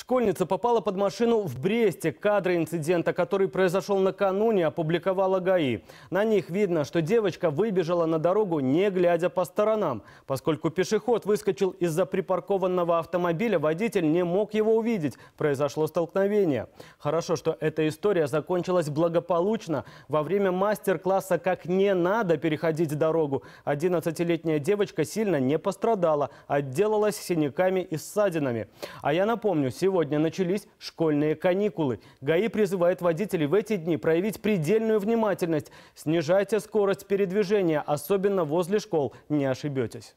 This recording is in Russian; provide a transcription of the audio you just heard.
Школьница попала под машину в Бресте. Кадры инцидента, который произошел накануне, опубликовала ГАИ. На них видно, что девочка выбежала на дорогу, не глядя по сторонам. Поскольку пешеход выскочил из-за припаркованного автомобиля, водитель не мог его увидеть. Произошло столкновение. Хорошо, что эта история закончилась благополучно. Во время мастер-класса «Как не надо переходить дорогу» 11-летняя девочка сильно не пострадала, отделалась синяками и ссадинами. А я напомню, сегодня Сегодня начались школьные каникулы. ГАИ призывает водителей в эти дни проявить предельную внимательность. Снижайте скорость передвижения, особенно возле школ, не ошибетесь.